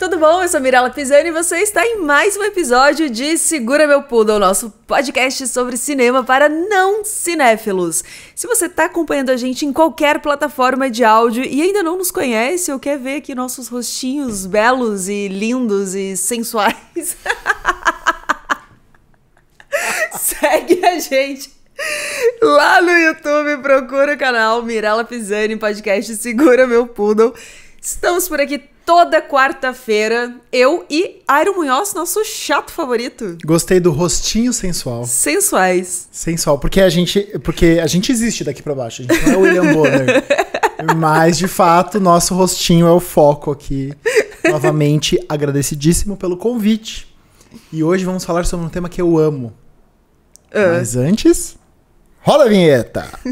Tudo bom? Eu sou Mirella Pisani e você está em mais um episódio de Segura Meu Poodle, nosso podcast sobre cinema para não cinéfilos. Se você está acompanhando a gente em qualquer plataforma de áudio e ainda não nos conhece ou quer ver aqui nossos rostinhos belos e lindos e sensuais, segue a gente. Lá no YouTube, procura o canal Mirella Pisani, podcast Segura Meu Poodle. Estamos por aqui toda quarta-feira, eu e Airo Munhoz, nosso chato favorito. Gostei do rostinho sensual. Sensuais. Sensual, porque a gente, porque a gente existe daqui para baixo, a gente não é o William Bonner. Mas de fato, nosso rostinho é o foco aqui. Novamente, agradecidíssimo pelo convite. E hoje vamos falar sobre um tema que eu amo. Uh. Mas antes, roda a vinheta.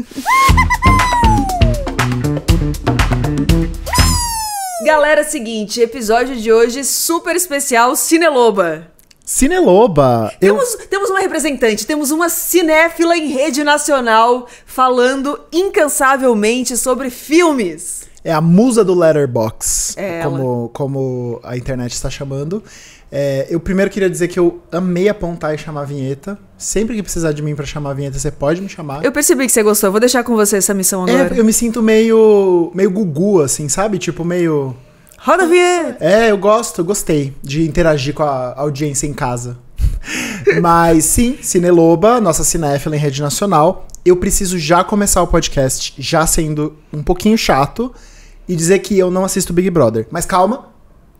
Galera, seguinte, episódio de hoje super especial Cineloba. Cineloba! Temos, eu... temos uma representante, temos uma cinéfila em rede nacional falando incansavelmente sobre filmes. É a musa do Letterbox, é como, como a internet está chamando. É, eu primeiro queria dizer que eu amei apontar e chamar a vinheta. Sempre que precisar de mim para chamar a vinheta, você pode me chamar. Eu percebi que você gostou. Vou deixar com você essa missão é, agora. É, eu me sinto meio meio gugu assim, sabe? Tipo meio Roda a vinheta. É, eu gosto, gostei de interagir com a audiência em casa. Mas sim, Cineloba, nossa cinéfila em rede nacional. Eu preciso já começar o podcast, já sendo um pouquinho chato, e dizer que eu não assisto Big Brother. Mas calma,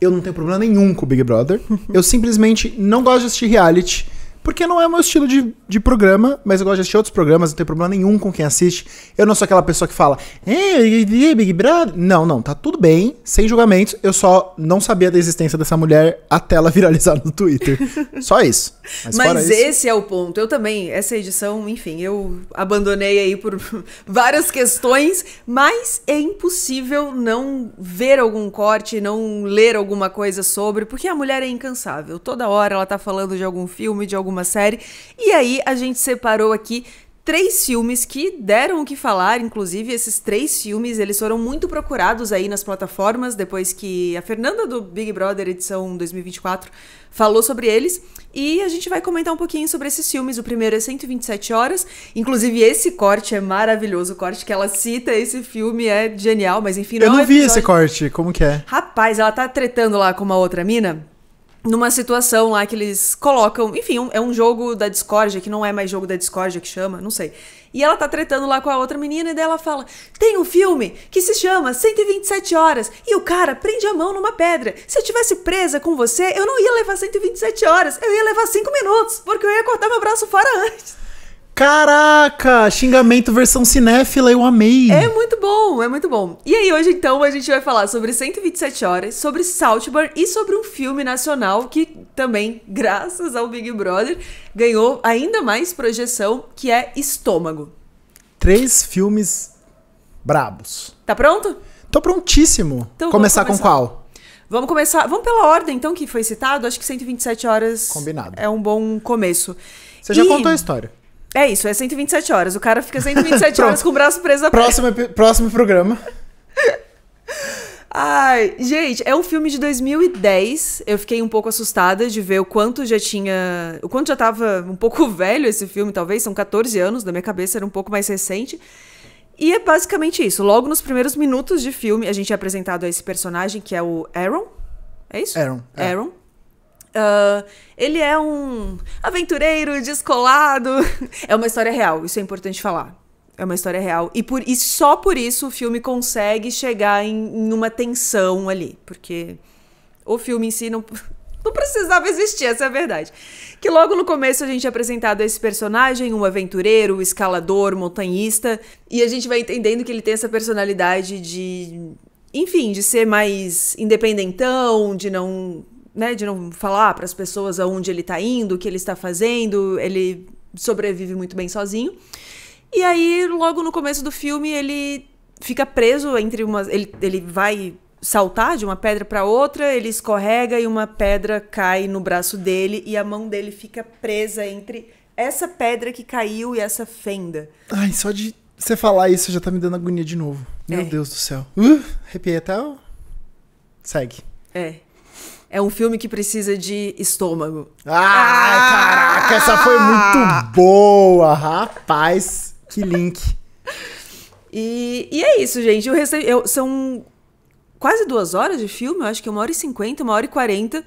eu não tenho problema nenhum com o Big Brother. eu simplesmente não gosto de assistir reality. Porque não é o meu estilo de, de programa, mas eu gosto de assistir outros programas, não tem problema nenhum com quem assiste. Eu não sou aquela pessoa que fala, eh, Big Brother. Não, não, tá tudo bem, sem julgamentos. Eu só não sabia da existência dessa mulher até ela viralizar no Twitter. Só isso. Mas, mas esse isso... é o ponto. Eu também, essa edição, enfim, eu abandonei aí por várias questões, mas é impossível não ver algum corte, não ler alguma coisa sobre, porque a mulher é incansável. Toda hora ela tá falando de algum filme, de alguma uma série. E aí a gente separou aqui três filmes que deram o que falar, inclusive esses três filmes, eles foram muito procurados aí nas plataformas depois que a Fernanda do Big Brother edição 2024 falou sobre eles. E a gente vai comentar um pouquinho sobre esses filmes. O primeiro é 127 horas. Inclusive, esse corte é maravilhoso. O corte que ela cita esse filme é genial, mas enfim. Não Eu não é vi episódio... esse corte. Como que é? Rapaz, ela tá tretando lá com uma outra mina numa situação lá que eles colocam. Enfim, um, é um jogo da discórdia, que não é mais jogo da discórdia que chama, não sei. E ela tá tretando lá com a outra menina e dela fala: Tem um filme que se chama 127 Horas e o cara prende a mão numa pedra. Se eu tivesse presa com você, eu não ia levar 127 horas, eu ia levar 5 minutos, porque eu ia cortar meu braço fora antes. Caraca! Xingamento versão cinéfila, eu amei! É muito bom, é muito bom. E aí, hoje então, a gente vai falar sobre 127 Horas, sobre Saltburn e sobre um filme nacional que também, graças ao Big Brother, ganhou ainda mais projeção, que é Estômago. Três filmes brabos. Tá pronto? Tô prontíssimo. Então, começar, começar com qual? Vamos começar. Vamos pela ordem, então, que foi citado. Acho que 127 horas Combinado. é um bom começo. Você e... já contou a história. É isso, é 127 horas. O cara fica 127 horas com o braço preso na próximo, próximo programa. Ai, gente, é um filme de 2010. Eu fiquei um pouco assustada de ver o quanto já tinha. O quanto já tava um pouco velho esse filme, talvez. São 14 anos, na minha cabeça era um pouco mais recente. E é basicamente isso. Logo nos primeiros minutos de filme, a gente é apresentado a esse personagem que é o Aaron. É isso? Aaron. É. Aaron. Uh, ele é um aventureiro descolado. É uma história real, isso é importante falar. É uma história real. E, por, e só por isso o filme consegue chegar em, em uma tensão ali. Porque o filme em si não, não precisava existir, essa é a verdade. Que logo no começo a gente é apresentado esse personagem, um aventureiro, escalador, montanhista, e a gente vai entendendo que ele tem essa personalidade de. Enfim, de ser mais independentão, de não né, de não falar para as pessoas aonde ele está indo, o que ele está fazendo, ele sobrevive muito bem sozinho. E aí, logo no começo do filme, ele fica preso entre umas. Ele, ele vai saltar de uma pedra para outra, ele escorrega e uma pedra cai no braço dele e a mão dele fica presa entre essa pedra que caiu e essa fenda. Ai, só de você falar isso já tá me dando agonia de novo. Meu é. Deus do céu. Uh, arrepiei até o... Segue. É é um filme que precisa de estômago. Ah, ah caraca, essa foi muito boa, rapaz. Que link. e, e é isso, gente. Eu resto, eu, são quase duas horas de filme, eu acho que é uma hora e cinquenta, uma hora e quarenta.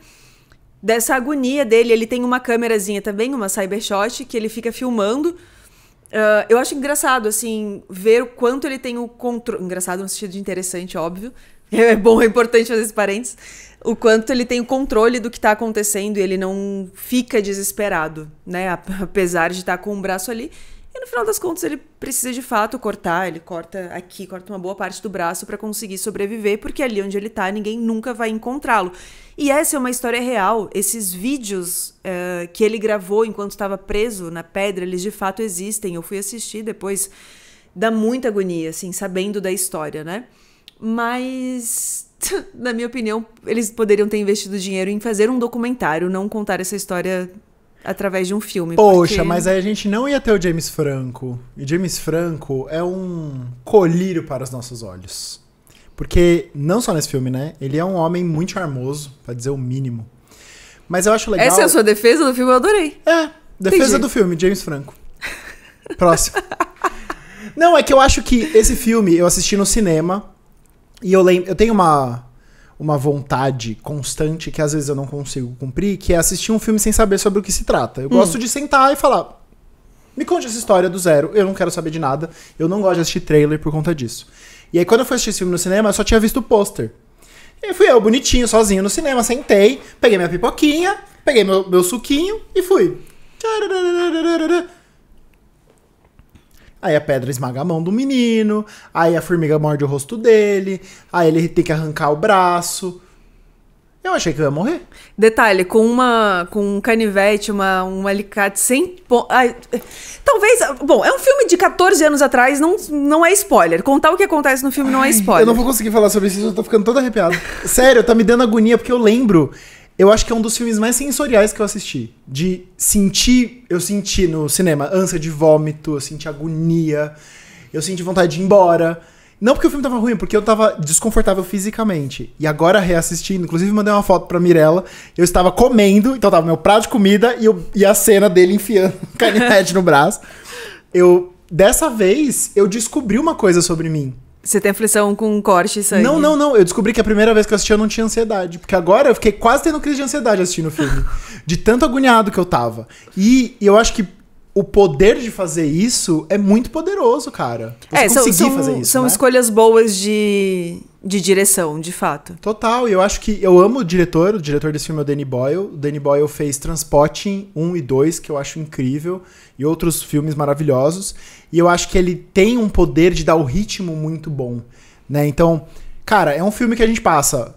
Dessa agonia dele, ele tem uma câmerazinha também, uma cybershot, que ele fica filmando. Uh, eu acho engraçado, assim, ver o quanto ele tem o controle. Engraçado no sentido de interessante, óbvio. É bom, é importante fazer esse parênteses o quanto ele tem o controle do que está acontecendo e ele não fica desesperado, né? Apesar de estar tá com o braço ali. E no final das contas ele precisa de fato cortar, ele corta aqui, corta uma boa parte do braço para conseguir sobreviver, porque ali onde ele está ninguém nunca vai encontrá-lo. E essa é uma história real. Esses vídeos uh, que ele gravou enquanto estava preso na pedra, eles de fato existem. Eu fui assistir depois, dá muita agonia, assim, sabendo da história, né? Mas na minha opinião, eles poderiam ter investido dinheiro em fazer um documentário, não contar essa história através de um filme. Poxa, porque... mas aí a gente não ia ter o James Franco. E James Franco é um colírio para os nossos olhos. Porque, não só nesse filme, né? Ele é um homem muito charmoso, para dizer o mínimo. Mas eu acho legal. Essa é a sua defesa do filme, eu adorei. É, defesa Entendi. do filme, James Franco. Próximo. não, é que eu acho que esse filme eu assisti no cinema. E eu lembro, eu tenho uma uma vontade constante que às vezes eu não consigo cumprir, que é assistir um filme sem saber sobre o que se trata. Eu hum. gosto de sentar e falar: "Me conte essa história do zero, eu não quero saber de nada, eu não gosto de assistir trailer por conta disso". E aí quando eu fui assistir esse filme no cinema, eu só tinha visto o pôster. E fui eu, bonitinho, sozinho no cinema, sentei, peguei minha pipoquinha, peguei meu, meu suquinho e fui. Aí a pedra esmaga a mão do menino, aí a formiga morde o rosto dele, aí ele tem que arrancar o braço. Eu achei que eu ia morrer. Detalhe, com uma com um canivete, uma, um alicate sem Ai, talvez, bom, é um filme de 14 anos atrás, não, não é spoiler. Contar o que acontece no filme Ai, não é spoiler. Eu não vou conseguir falar sobre isso, eu tô ficando todo arrepiado. Sério, tá me dando agonia porque eu lembro eu acho que é um dos filmes mais sensoriais que eu assisti. De sentir. Eu senti no cinema ânsia de vômito, eu senti agonia, eu senti vontade de ir embora. Não porque o filme tava ruim, porque eu tava desconfortável fisicamente. E agora reassistindo, inclusive mandei uma foto pra Mirella, eu estava comendo, então tava meu prato de comida e, eu, e a cena dele enfiando carne canivete no braço. Eu, dessa vez, eu descobri uma coisa sobre mim. Você tem aflição com corte isso aí? Não, não, não. Eu descobri que a primeira vez que eu assisti eu não tinha ansiedade. Porque agora eu fiquei quase tendo crise de ansiedade assistindo o filme. de tanto agoniado que eu tava. E eu acho que o poder de fazer isso é muito poderoso, cara. Você é, conseguir são, são, fazer isso. São né? escolhas boas de, de direção, de fato. Total, eu acho que eu amo o diretor, o diretor desse filme é o Danny Boyle. O Danny Boyle fez Transporting 1 e 2, que eu acho incrível, e outros filmes maravilhosos. E eu acho que ele tem um poder de dar o ritmo muito bom, né? Então, cara, é um filme que a gente passa. Pra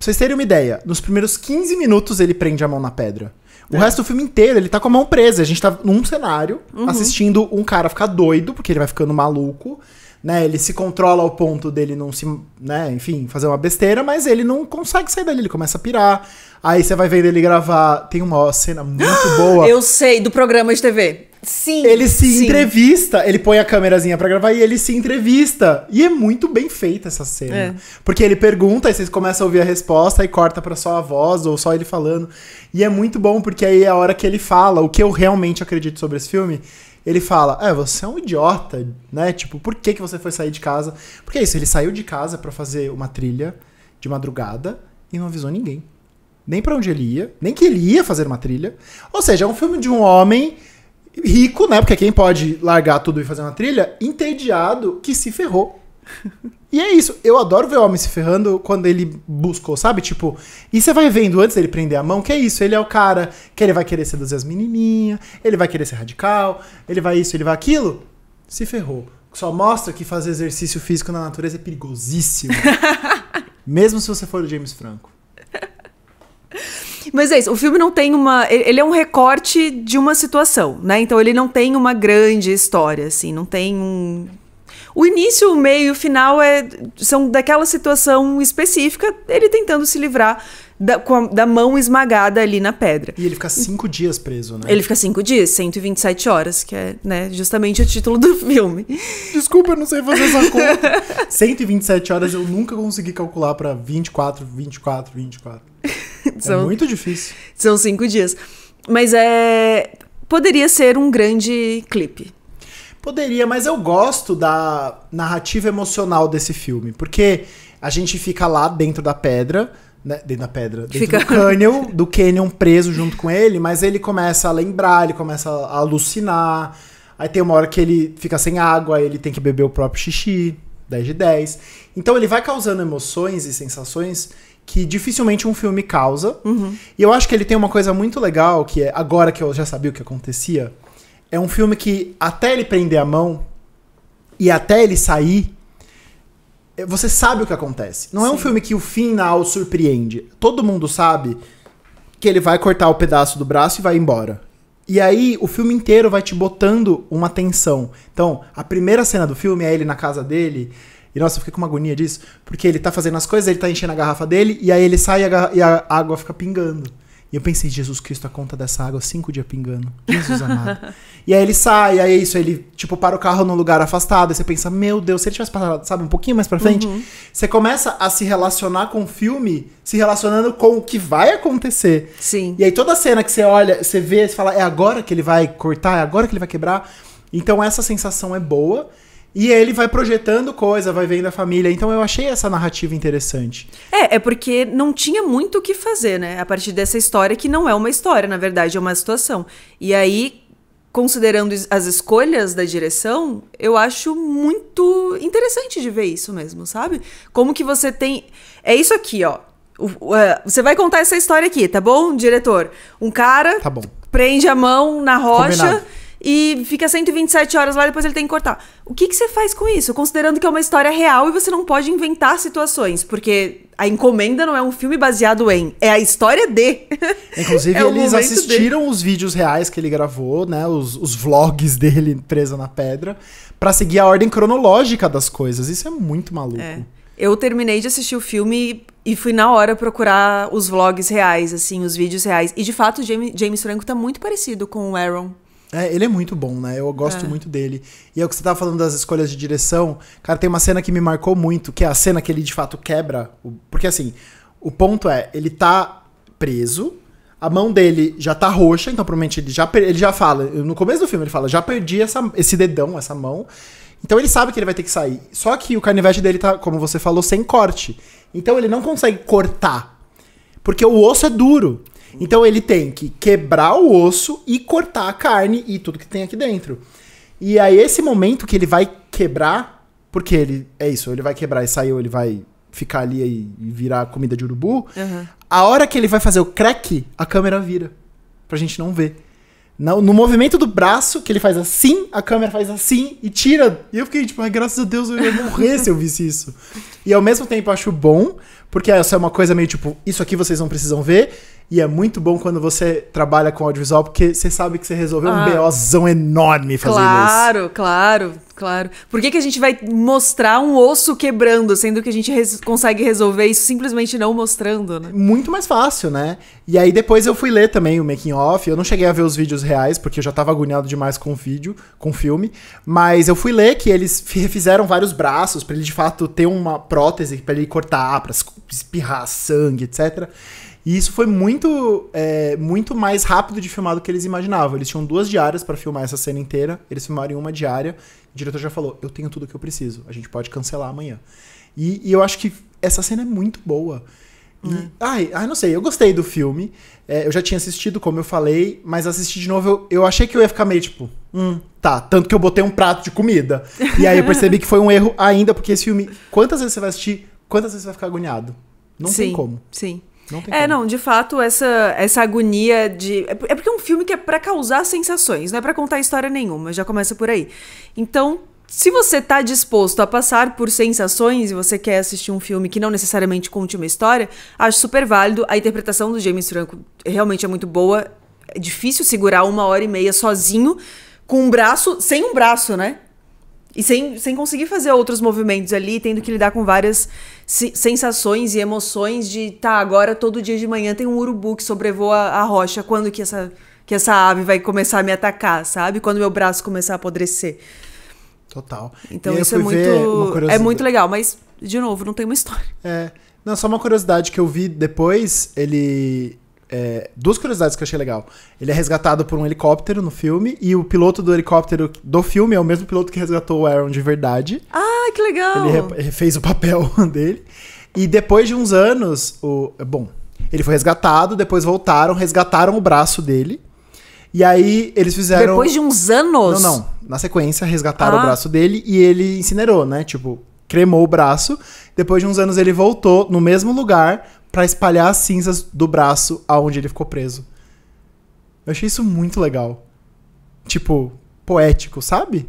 vocês terem uma ideia, nos primeiros 15 minutos ele prende a mão na pedra. O é. resto do filme inteiro, ele tá com a mão presa. A gente tá num cenário, uhum. assistindo um cara ficar doido, porque ele vai ficando maluco né? Ele se controla ao ponto dele não se, né, enfim, fazer uma besteira, mas ele não consegue sair dali, ele começa a pirar. Aí você vai vendo ele gravar, tem uma cena muito boa. Eu sei, do programa de TV. Sim. Ele se sim. entrevista, ele põe a câmerazinha para gravar e ele se entrevista. E é muito bem feita essa cena. É. Porque ele pergunta e vocês começam a ouvir a resposta e corta para só a voz ou só ele falando. E é muito bom porque aí é a hora que ele fala, o que eu realmente acredito sobre esse filme ele fala: É, você é um idiota, né? Tipo, por que, que você foi sair de casa? Porque é isso, ele saiu de casa para fazer uma trilha de madrugada e não avisou ninguém. Nem para onde ele ia, nem que ele ia fazer uma trilha. Ou seja, é um filme de um homem rico, né? Porque quem pode largar tudo e fazer uma trilha, entediado, que se ferrou. E é isso, eu adoro ver o homem se ferrando quando ele buscou, sabe? Tipo, e você vai vendo antes dele prender a mão, que é isso, ele é o cara que ele vai querer seduzir as menininhas, ele vai querer ser radical, ele vai isso, ele vai aquilo, se ferrou. Só mostra que fazer exercício físico na natureza é perigosíssimo. mesmo se você for o James Franco. Mas é isso, o filme não tem uma. Ele é um recorte de uma situação, né? Então ele não tem uma grande história, assim, não tem um o início, o meio e o final é, são daquela situação específica, ele tentando se livrar da, a, da, mão esmagada ali na pedra. E ele fica cinco dias preso, né? Ele fica cinco dias, 127 horas, que é né, justamente o título do filme. Desculpa, eu não sei fazer essa conta. 127 horas eu nunca consegui calcular para 24, 24, 24. São, é muito difícil. São cinco dias. Mas é. Poderia ser um grande clipe. Poderia, mas eu gosto da narrativa emocional desse filme, porque a gente fica lá dentro da pedra, né? Dentro da pedra, dentro fica... do canyon, do canyon preso junto com ele, mas ele começa a lembrar, ele começa a alucinar. Aí tem uma hora que ele fica sem água, ele tem que beber o próprio xixi, 10 de 10. Então ele vai causando emoções e sensações que dificilmente um filme causa. Uhum. E eu acho que ele tem uma coisa muito legal, que é agora que eu já sabia o que acontecia, é um filme que, até ele prender a mão e até ele sair, é, você sabe o que acontece. Não Sim. é um filme que o final surpreende. Todo mundo sabe que ele vai cortar o pedaço do braço e vai embora. E aí o filme inteiro vai te botando uma tensão. Então, a primeira cena do filme é ele na casa dele. E nossa, eu fiquei com uma agonia disso, porque ele tá fazendo as coisas, ele tá enchendo a garrafa dele, e aí ele sai e a, e a água fica pingando. E eu pensei, Jesus Cristo, a conta dessa água, cinco dias pingando. Jesus amado. e aí ele sai, aí é isso, ele, tipo, para o carro num lugar afastado. Aí você pensa, meu Deus, se ele tivesse passado, sabe, um pouquinho mais pra frente. Uhum. Você começa a se relacionar com o filme, se relacionando com o que vai acontecer. Sim. E aí toda cena que você olha, você vê, você fala, é agora que ele vai cortar, é agora que ele vai quebrar. Então essa sensação é boa. E ele vai projetando coisa, vai vendo a família. Então eu achei essa narrativa interessante. É, é porque não tinha muito o que fazer, né? A partir dessa história, que não é uma história, na verdade, é uma situação. E aí, considerando as escolhas da direção, eu acho muito interessante de ver isso mesmo, sabe? Como que você tem. É isso aqui, ó. É, você vai contar essa história aqui, tá bom, diretor? Um cara tá prende a mão na rocha. Combinado e fica 127 horas lá, depois ele tem que cortar. O que, que você faz com isso? Considerando que é uma história real e você não pode inventar situações, porque a encomenda não é um filme baseado em, é a história de. Inclusive, é eles assistiram de. os vídeos reais que ele gravou, né? Os, os vlogs dele presa na pedra, para seguir a ordem cronológica das coisas. Isso é muito maluco. É. Eu terminei de assistir o filme e fui na hora procurar os vlogs reais, assim, os vídeos reais. E de fato, James, James Franco tá muito parecido com o Aaron. É, ele é muito bom, né? Eu gosto é. muito dele. E é o que você tava falando das escolhas de direção. Cara, tem uma cena que me marcou muito, que é a cena que ele de fato quebra. O... Porque assim, o ponto é, ele tá preso, a mão dele já tá roxa, então provavelmente ele já, per... ele já fala, no começo do filme ele fala, já perdi essa... esse dedão, essa mão. Então ele sabe que ele vai ter que sair. Só que o canivete dele tá, como você falou, sem corte. Então ele não consegue cortar. Porque o osso é duro. Então ele tem que quebrar o osso e cortar a carne e tudo que tem aqui dentro. E aí esse momento que ele vai quebrar, porque ele é isso, ele vai quebrar e saiu, ele vai ficar ali e virar comida de urubu. Uhum. A hora que ele vai fazer o crack, a câmera vira pra gente não ver. No, no, movimento do braço, que ele faz assim, a câmera faz assim e tira. E eu fiquei tipo, mas graças a Deus eu ia morrer se eu visse isso. E ao mesmo tempo eu acho bom, porque essa é uma coisa meio tipo, isso aqui vocês não precisam ver. E é muito bom quando você trabalha com audiovisual, porque você sabe que você resolveu ah, um BOzão enorme fazendo claro, isso. Claro, claro, claro. Por que, que a gente vai mostrar um osso quebrando, sendo que a gente res consegue resolver isso simplesmente não mostrando, né? Muito mais fácil, né? E aí depois eu fui ler também o making off. Eu não cheguei a ver os vídeos reais, porque eu já tava agoniado demais com o vídeo, com o filme. Mas eu fui ler que eles refizeram vários braços para ele de fato ter uma prótese, para ele cortar, pra espirrar sangue, etc. E isso foi muito, é, muito mais rápido de filmar do que eles imaginavam. Eles tinham duas diárias para filmar essa cena inteira, eles filmaram em uma diária. O diretor já falou: Eu tenho tudo o que eu preciso, a gente pode cancelar amanhã. E, e eu acho que essa cena é muito boa. E, uhum. ai, ai, não sei, eu gostei do filme. É, eu já tinha assistido, como eu falei, mas assistir de novo, eu, eu achei que eu ia ficar meio tipo, hum, tá. Tanto que eu botei um prato de comida. E aí eu percebi que foi um erro ainda, porque esse filme, quantas vezes você vai assistir, quantas vezes você vai ficar agoniado? Não sim, tem como. Sim é, como. não, de fato, essa, essa agonia de. É, é porque é um filme que é para causar sensações, não é para contar história nenhuma, já começa por aí. Então, se você tá disposto a passar por sensações e você quer assistir um filme que não necessariamente conte uma história, acho super válido. A interpretação do James Franco realmente é muito boa. É difícil segurar uma hora e meia sozinho, com um braço, sem um braço, né? E sem, sem conseguir fazer outros movimentos ali, tendo que lidar com várias sensações e emoções de, tá, agora todo dia de manhã tem um urubu que sobrevoa a rocha, quando que essa, que essa ave vai começar a me atacar, sabe? Quando meu braço começar a apodrecer. Total. Então isso é muito, é muito legal, mas, de novo, não tem uma história. É. Não, só uma curiosidade que eu vi depois, ele é, duas curiosidades que eu achei legal. Ele é resgatado por um helicóptero no filme, e o piloto do helicóptero do filme é o mesmo piloto que resgatou o Aaron de verdade. Ah, que legal! Ele fez o papel dele. E depois de uns anos, o. Bom, ele foi resgatado, depois voltaram, resgataram o braço dele. E aí eles fizeram. Depois de uns anos? Não, não. Na sequência, resgataram ah. o braço dele e ele incinerou, né? Tipo, cremou o braço. Depois de uns anos, ele voltou no mesmo lugar para espalhar as cinzas do braço aonde ele ficou preso. Eu achei isso muito legal. Tipo, poético, sabe?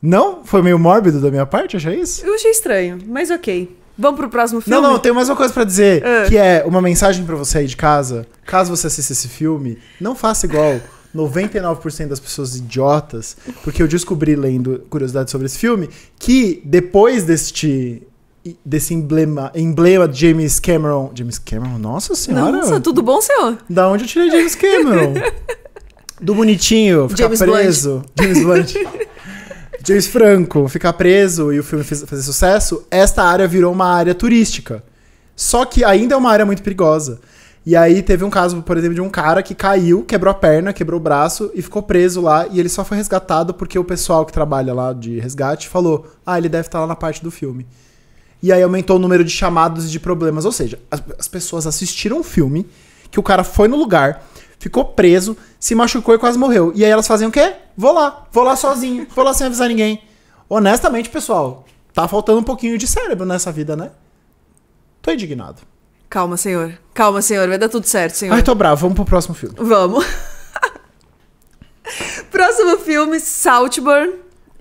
Não? Foi meio mórbido da minha parte achar isso? Eu achei estranho, mas ok. Vamos pro próximo filme? Não, não, tem mais uma coisa para dizer, ah. que é uma mensagem para você aí de casa. Caso você assista esse filme, não faça igual 99% das pessoas idiotas, porque eu descobri lendo curiosidade sobre esse filme que depois deste desse emblema, emblema de James Cameron. James Cameron, nossa senhora. Nossa, tudo bom, senhor? Da onde eu tirei James Cameron? Do bonitinho, ficar James preso. Blunt. James Blunt. James Franco ficar preso e o filme fez, fazer sucesso, esta área virou uma área turística. Só que ainda é uma área muito perigosa. E aí teve um caso, por exemplo, de um cara que caiu, quebrou a perna, quebrou o braço e ficou preso lá. E ele só foi resgatado porque o pessoal que trabalha lá de resgate falou: ah, ele deve estar lá na parte do filme. E aí aumentou o número de chamados e de problemas. Ou seja, as, as pessoas assistiram um filme que o cara foi no lugar, ficou preso, se machucou e quase morreu. E aí elas fazem o quê? Vou lá, vou lá sozinho, vou lá sem avisar ninguém. Honestamente, pessoal, tá faltando um pouquinho de cérebro nessa vida, né? Tô indignado. Calma, senhor. Calma, senhor. Vai dar tudo certo, senhor. Ai, tô bravo. Vamos pro próximo filme. Vamos. próximo filme, Saltburn.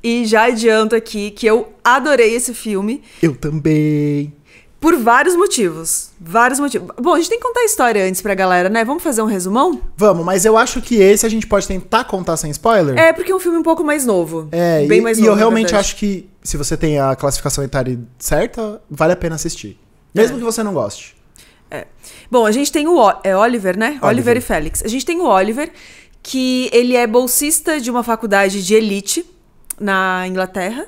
E já adianto aqui que eu adorei esse filme. Eu também. Por vários motivos. Vários motivos. Bom, a gente tem que contar a história antes pra galera, né? Vamos fazer um resumão? Vamos, mas eu acho que esse a gente pode tentar contar sem spoiler. É, porque é um filme um pouco mais novo. É, bem e, mais novo. E eu realmente acho que se você tem a classificação etária certa, vale a pena assistir. É. Mesmo é. que você não goste. É. Bom, a gente tem o, o é Oliver, né? Oliver. Oliver e Félix. A gente tem o Oliver, que ele é bolsista de uma faculdade de elite na Inglaterra.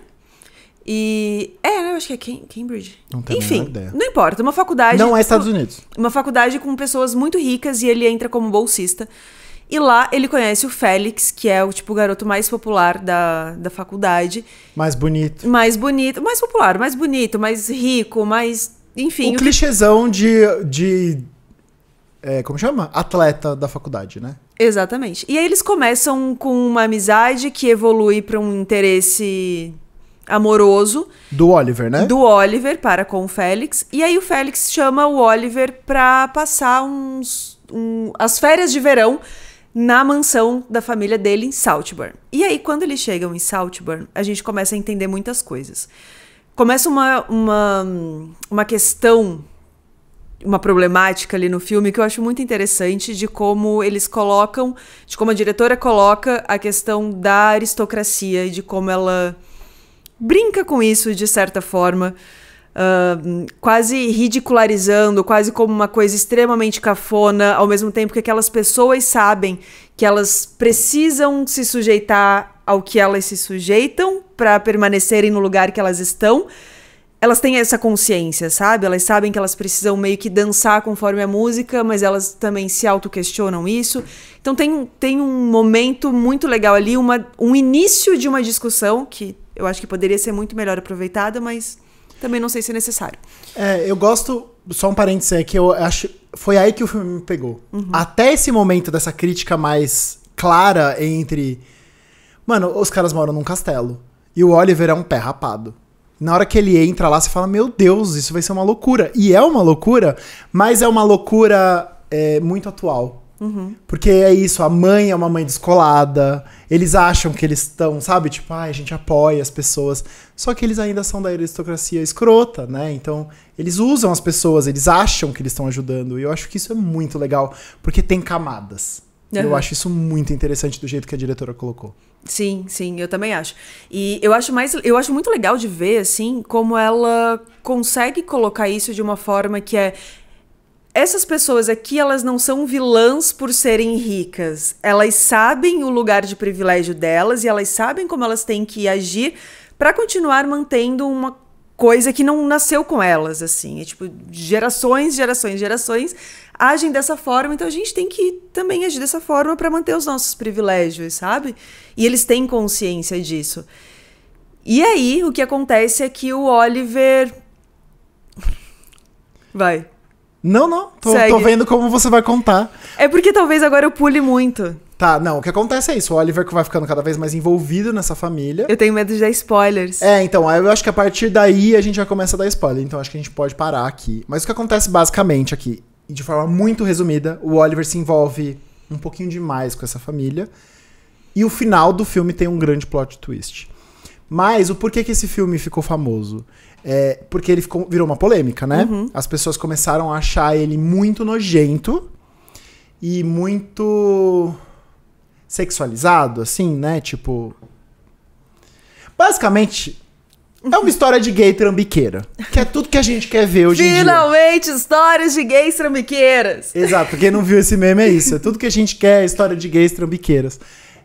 E. É, né? Eu acho que é Cambridge. Não tem Enfim, ideia. não importa. Uma faculdade. Não é Estados Unidos. Uma faculdade com pessoas muito ricas e ele entra como bolsista. E lá ele conhece o Félix, que é o tipo garoto mais popular da, da faculdade. Mais bonito. Mais bonito, mais popular, mais bonito, mais rico, mais. Enfim. O, o clichêzão que... de. de é, como chama? Atleta da faculdade, né? Exatamente. E aí eles começam com uma amizade que evolui para um interesse amoroso. Do Oliver, né? Do Oliver para com o Félix. E aí o Félix chama o Oliver para passar uns, um, as férias de verão na mansão da família dele em Saltburn. E aí, quando eles chegam em Saltburn, a gente começa a entender muitas coisas. Começa uma, uma, uma questão uma problemática ali no filme que eu acho muito interessante de como eles colocam, de como a diretora coloca a questão da aristocracia e de como ela brinca com isso de certa forma, uh, quase ridicularizando, quase como uma coisa extremamente cafona, ao mesmo tempo que aquelas pessoas sabem que elas precisam se sujeitar ao que elas se sujeitam para permanecerem no lugar que elas estão elas têm essa consciência, sabe? Elas sabem que elas precisam meio que dançar conforme a música, mas elas também se auto-questionam isso. Então tem, tem um momento muito legal ali, uma, um início de uma discussão que eu acho que poderia ser muito melhor aproveitada, mas também não sei se é necessário. É, eu gosto, só um parênteses é que eu acho. Foi aí que o filme me pegou. Uhum. Até esse momento dessa crítica mais clara entre. Mano, os caras moram num castelo. E o Oliver é um pé rapado. Na hora que ele entra lá, você fala: Meu Deus, isso vai ser uma loucura. E é uma loucura, mas é uma loucura é, muito atual. Uhum. Porque é isso, a mãe é uma mãe descolada, eles acham que eles estão, sabe? Tipo, ah, a gente apoia as pessoas. Só que eles ainda são da aristocracia escrota, né? Então, eles usam as pessoas, eles acham que eles estão ajudando. E eu acho que isso é muito legal, porque tem camadas. Uhum. Eu acho isso muito interessante do jeito que a diretora colocou. Sim, sim, eu também acho. E eu acho mais, eu acho muito legal de ver assim como ela consegue colocar isso de uma forma que é essas pessoas aqui, elas não são vilãs por serem ricas. Elas sabem o lugar de privilégio delas e elas sabem como elas têm que agir para continuar mantendo uma coisa que não nasceu com elas, assim. É tipo, gerações, gerações, gerações agem dessa forma, então a gente tem que também agir dessa forma para manter os nossos privilégios, sabe? E eles têm consciência disso. E aí, o que acontece é que o Oliver. Vai. Não, não. Tô, tô, vendo como você vai contar. É porque talvez agora eu pule muito. Tá, não. O que acontece é isso. O Oliver que vai ficando cada vez mais envolvido nessa família. Eu tenho medo de dar spoilers. É, então. Eu acho que a partir daí a gente já começa a dar spoiler. Então acho que a gente pode parar aqui. Mas o que acontece basicamente aqui, de forma muito resumida, o Oliver se envolve um pouquinho demais com essa família. E o final do filme tem um grande plot twist. Mas o porquê que esse filme ficou famoso? É porque ele ficou, virou uma polêmica, né? Uhum. As pessoas começaram a achar ele muito nojento e muito sexualizado, assim, né? Tipo. Basicamente, é uma história de gay trambiqueira. Que é tudo que a gente quer ver hoje Finalmente, em dia. Finalmente, histórias de gays trambiqueiras. Exato, quem não viu esse meme é isso. É tudo que a gente quer, história de gays trambiqueiras.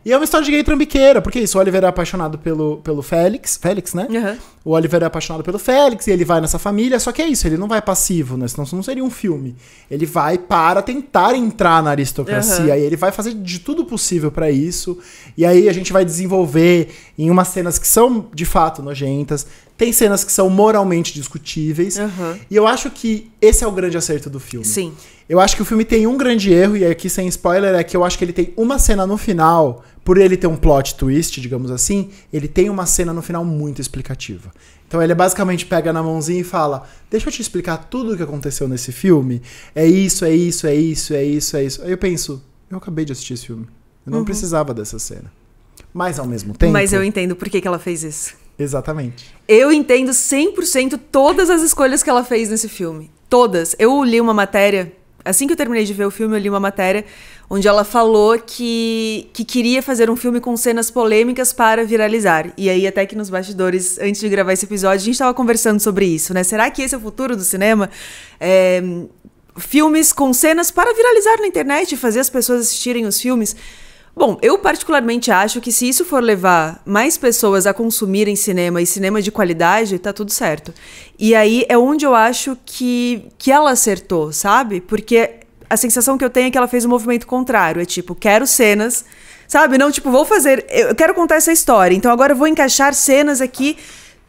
E é uma história de gay trambiqueira, porque é isso, o Oliver é apaixonado pelo, pelo Félix, Félix, né? Uhum. O Oliver é apaixonado pelo Félix e ele vai nessa família, só que é isso, ele não vai passivo, né? Senão não seria um filme. Ele vai para tentar entrar na aristocracia uhum. e ele vai fazer de tudo possível para isso. E aí a gente vai desenvolver em umas cenas que são de fato nojentas, tem cenas que são moralmente discutíveis. Uhum. E eu acho que esse é o grande acerto do filme. Sim. Eu acho que o filme tem um grande erro, e aqui sem spoiler, é que eu acho que ele tem uma cena no final, por ele ter um plot twist, digamos assim, ele tem uma cena no final muito explicativa. Então ele basicamente pega na mãozinha e fala: Deixa eu te explicar tudo o que aconteceu nesse filme. É isso, é isso, é isso, é isso, é isso. Aí eu penso: Eu acabei de assistir esse filme. Eu não uhum. precisava dessa cena. Mas ao mesmo tempo. Mas eu entendo por que, que ela fez isso. Exatamente. Eu entendo 100% todas as escolhas que ela fez nesse filme. Todas. Eu li uma matéria, assim que eu terminei de ver o filme, eu li uma matéria onde ela falou que, que queria fazer um filme com cenas polêmicas para viralizar. E aí, até que nos bastidores, antes de gravar esse episódio, a gente estava conversando sobre isso, né? Será que esse é o futuro do cinema? É, filmes com cenas para viralizar na internet, fazer as pessoas assistirem os filmes. Bom, eu particularmente acho que se isso for levar mais pessoas a consumirem cinema e cinema de qualidade, tá tudo certo. E aí é onde eu acho que, que ela acertou, sabe? Porque a sensação que eu tenho é que ela fez o um movimento contrário. É tipo, quero cenas, sabe? Não, tipo, vou fazer. Eu quero contar essa história, então agora eu vou encaixar cenas aqui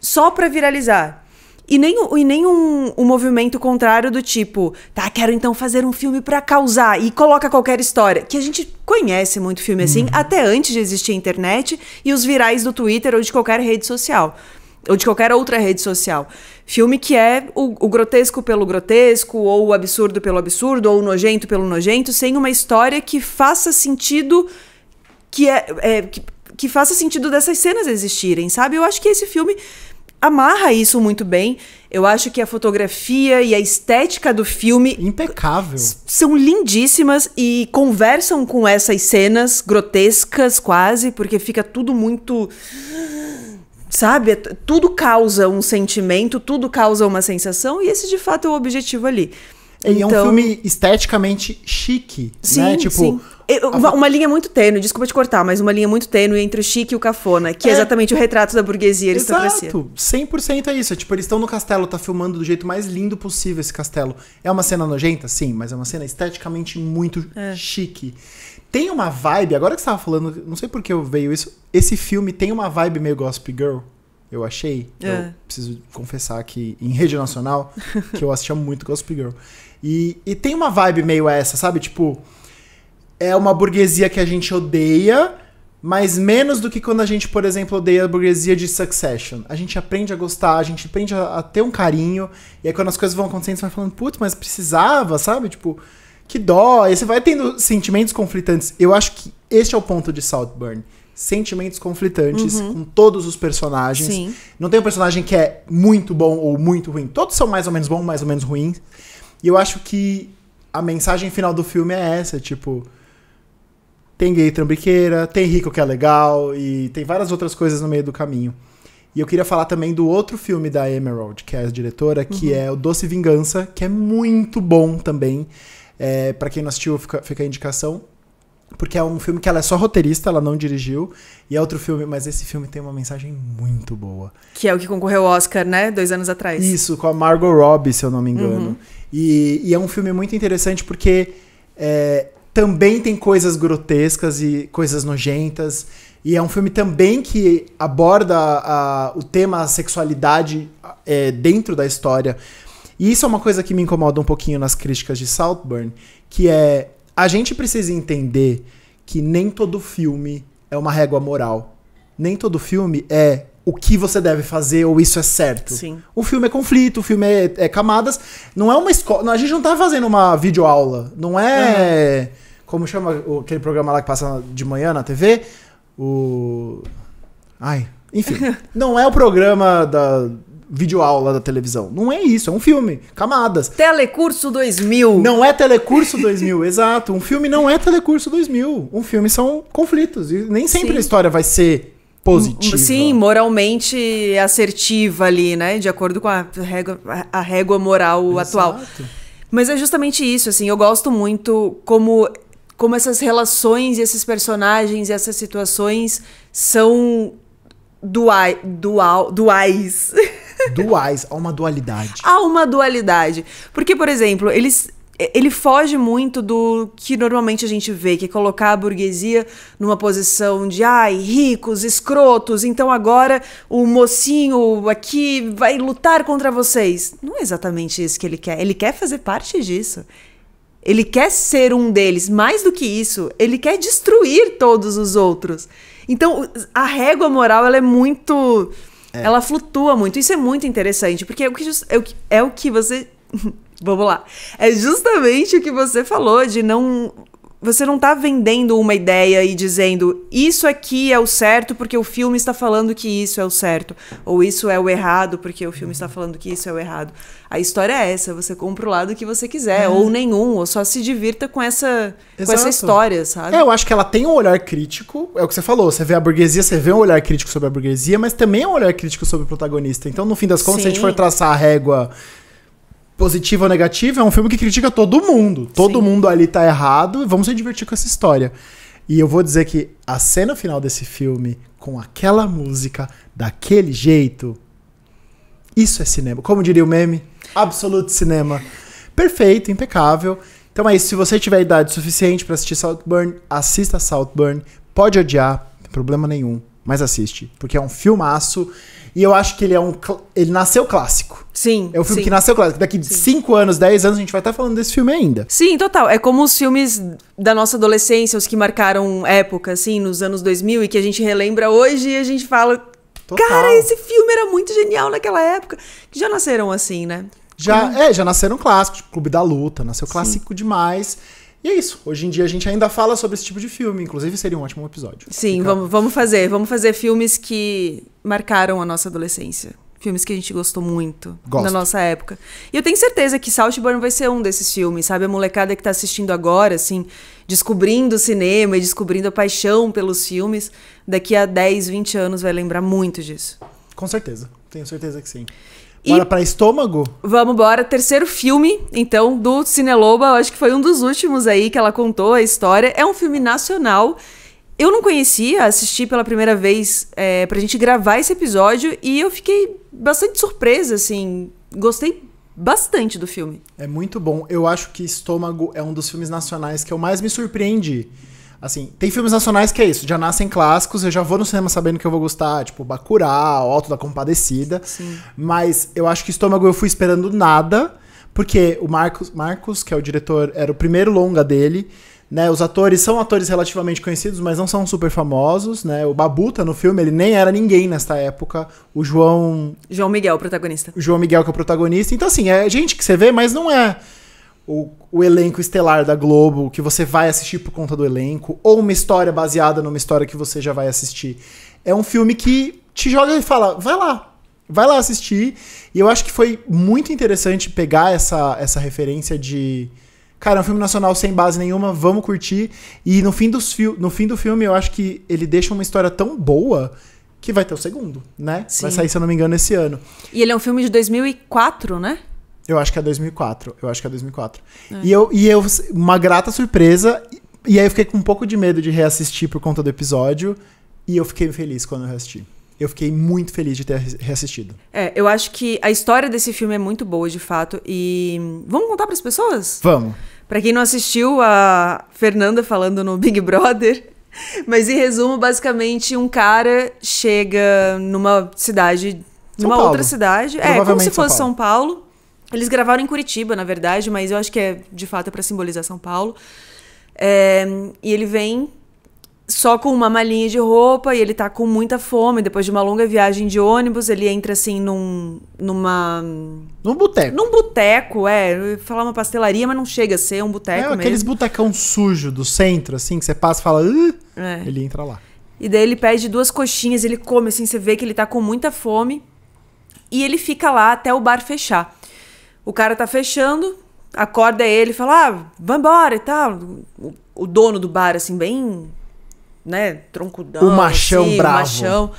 só pra viralizar. E nem, e nem um, um, movimento contrário do tipo, tá, quero então fazer um filme para causar e coloca qualquer história. Que a gente conhece muito filme assim, uhum. até antes de existir a internet e os virais do Twitter ou de qualquer rede social. Ou de qualquer outra rede social. Filme que é o, o grotesco pelo grotesco, ou o absurdo pelo absurdo, ou o nojento pelo nojento, sem uma história que faça sentido. Que é. é que, que faça sentido dessas cenas existirem, sabe? Eu acho que esse filme amarra isso muito bem. Eu acho que a fotografia e a estética do filme. Impecável. São lindíssimas e conversam com essas cenas grotescas, quase, porque fica tudo muito. Sabe? Tudo causa um sentimento, tudo causa uma sensação, e esse de fato é o objetivo ali. E então... é um então filme esteticamente chique, né? sim, né? Tipo, sim uma, uma, linha muito tênue, desculpa te cortar, mas uma linha muito tênue entre o chique e o cafona, que é, é exatamente o retrato da burguesia aristocracia. Exato, 100% é isso. É, tipo, eles estão no castelo, tá filmando do jeito mais lindo possível esse castelo. É uma cena nojenta? Sim, mas é uma cena esteticamente muito é. chique. Tem uma vibe, agora que você tava falando, não sei por que eu veio isso, esse filme tem uma vibe meio Gossip Girl, eu achei. É. Eu preciso confessar que em rede nacional, que eu assistia muito Gossip Girl. E, e tem uma vibe meio essa, sabe? Tipo é uma burguesia que a gente odeia, mas menos do que quando a gente, por exemplo, odeia a burguesia de Succession. A gente aprende a gostar, a gente aprende a, a ter um carinho, e aí quando as coisas vão acontecendo, você vai falando, putz, mas precisava, sabe? Tipo, que dó. E você vai tendo sentimentos conflitantes. Eu acho que este é o ponto de Saltburn. Sentimentos conflitantes uhum. com todos os personagens. Sim. Não tem um personagem que é muito bom ou muito ruim. Todos são mais ou menos bom, mais ou menos ruim. E eu acho que a mensagem final do filme é essa, tipo, tem gay trambiqueira, tem rico que é legal e tem várias outras coisas no meio do caminho. E eu queria falar também do outro filme da Emerald, que é a diretora, que uhum. é o Doce Vingança, que é muito bom também. É, para quem não assistiu, fica, fica a indicação. Porque é um filme que ela é só roteirista, ela não dirigiu. E é outro filme, mas esse filme tem uma mensagem muito boa. Que é o que concorreu ao Oscar, né? Dois anos atrás. Isso, com a Margot Robbie, se eu não me engano. Uhum. E, e, é um filme muito interessante porque é, também tem coisas grotescas e coisas nojentas. E é um filme também que aborda a, o tema sexualidade é, dentro da história. E isso é uma coisa que me incomoda um pouquinho nas críticas de Saltburn, que é a gente precisa entender que nem todo filme é uma régua moral. Nem todo filme é o que você deve fazer ou isso é certo. Sim. O filme é conflito, o filme é, é camadas. Não é uma escola. A gente não tá fazendo uma videoaula. Não é. Uhum como chama aquele programa lá que passa de manhã na TV? O. Ai. Enfim, não é o programa da videoaula da televisão. Não é isso, é um filme. Camadas. Telecurso 2000. Não é Telecurso 2000, exato. Um filme não é Telecurso 2000. Um filme são conflitos. E nem sempre Sim. a história vai ser positiva. Sim, moralmente assertiva ali, né? De acordo com a régua, a régua moral exato. atual. Mas é justamente isso, assim. Eu gosto muito como como essas relações, esses personagens, essas situações são duai, dual, duais. Duais, há uma dualidade. Há uma dualidade. Porque, por exemplo, eles, ele foge muito do que normalmente a gente vê, que é colocar a burguesia numa posição de ai, ricos, escrotos, então agora o mocinho aqui vai lutar contra vocês. Não é exatamente isso que ele quer. Ele quer fazer parte disso. Ele quer ser um deles. Mais do que isso, ele quer destruir todos os outros. Então, a régua moral ela é muito. É. Ela flutua muito. Isso é muito interessante, porque é o que, é o que, é o que você. Vamos lá. É justamente o que você falou de não você não está vendendo uma ideia e dizendo isso aqui é o certo porque o filme está falando que isso é o certo, ou isso é o errado porque o filme está falando que isso é o errado. A história é essa, você compra o lado que você quiser, uhum. ou nenhum, ou só se divirta com essa, Exato. com essa história, sabe? É, eu acho que ela tem um olhar crítico, é o que você falou, você vê a burguesia, você vê um olhar crítico sobre a burguesia, mas também é um olhar crítico sobre o protagonista. Então, no fim das contas, Sim. se a gente for traçar a régua Positivo ou negativo é um filme que critica todo mundo. Todo Sim. mundo ali tá errado e vamos se divertir com essa história. E eu vou dizer que a cena final desse filme, com aquela música, daquele jeito, isso é cinema. Como diria o meme? Absoluto cinema. Perfeito, impecável. Então é isso. Se você tiver idade suficiente para assistir Saltburn, assista Saltburn. Pode odiar, não tem problema nenhum mas assiste, porque é um filmaço e eu acho que ele é um. Ele nasceu clássico. Sim. É um filme sim. que nasceu clássico. Daqui 5 anos, 10 anos, a gente vai estar falando desse filme ainda. Sim, total. É como os filmes da nossa adolescência, os que marcaram época, assim, nos anos 2000 e que a gente relembra hoje e a gente fala. Total. Cara, esse filme era muito genial naquela época. Que já nasceram assim, né? Já, Como? é, já nasceram clássicos. Clube da Luta, nasceu clássico Sim. demais. E é isso. Hoje em dia a gente ainda fala sobre esse tipo de filme, inclusive seria um ótimo episódio. Sim, vamos, vamos fazer. Vamos fazer filmes que marcaram a nossa adolescência. Filmes que a gente gostou muito Gosto. na nossa época. E eu tenho certeza que Saltburn vai ser um desses filmes, sabe? A molecada que tá assistindo agora, assim, descobrindo o cinema e descobrindo a paixão pelos filmes, daqui a 10, 20 anos vai lembrar muito disso. Com certeza. Tenho certeza que sim. Bora e... para estômago? Vamos embora. Terceiro filme, então, do Cineloba. Eu acho que foi um dos últimos aí que ela contou a história. É um filme nacional. Eu não conhecia, assisti pela primeira vez é, pra gente gravar esse episódio e eu fiquei bastante surpresa, assim. Gostei bastante do filme. É muito bom. Eu acho que Estômago é um dos filmes nacionais que eu mais me surpreendi. Assim, tem filmes nacionais que é isso, já nascem clássicos, eu já vou no cinema sabendo que eu vou gostar, tipo Bacurau, Alto da Compadecida. Sim. Mas eu acho que Estômago eu fui esperando nada, porque o Marcos, Marcos, que é o diretor, era o primeiro longa dele. Né, os atores são atores relativamente conhecidos, mas não são super famosos, né? O Babuta tá no filme, ele nem era ninguém nesta época. O João João Miguel, o protagonista. O João Miguel que é o protagonista. Então assim, é gente que você vê, mas não é o, o elenco estelar da Globo, que você vai assistir por conta do elenco, ou uma história baseada numa história que você já vai assistir. É um filme que te joga e fala, vai lá, vai lá assistir. E eu acho que foi muito interessante pegar essa, essa referência de. Cara, é um filme nacional sem base nenhuma, vamos curtir. E no fim, dos fi no fim do filme, eu acho que ele deixa uma história tão boa que vai ter o segundo, né? Sim. Vai sair, se eu não me engano, esse ano. E ele é um filme de 2004, né? Eu acho que é 2004. Eu acho que é 2004. É. E, eu, e eu, uma grata surpresa. E, aí eu fiquei com um pouco de medo de reassistir por conta do episódio. E eu fiquei feliz quando eu reassisti. Eu fiquei muito feliz de ter reassistido. É, eu acho que a história desse filme é muito boa, de fato. E vamos contar para as pessoas? Vamos. Para quem não assistiu, a Fernanda falando no Big Brother. Mas em resumo, basicamente, um cara chega numa cidade, numa outra cidade. É, como se fosse São Paulo. São Paulo eles gravaram em Curitiba, na verdade, mas eu acho que é de fato é para simbolizar São Paulo. É, e ele vem só com uma malinha de roupa e ele tá com muita fome. Depois de uma longa viagem de ônibus, ele entra assim num. numa. Num boteco. Num boteco, é. Eu ia falar uma pastelaria, mas não chega a ser é um boteco. É mesmo. aqueles botecão sujo do centro, assim, que você passa e fala. É. Ele entra lá. E daí ele pede duas coxinhas, ele come, assim, você vê que ele tá com muita fome. E ele fica lá até o bar fechar. O cara tá fechando, acorda ele e fala: ah, vambora e tal. O, o dono do bar, assim, bem, né, troncudão. O machão assim, bravo. O machão.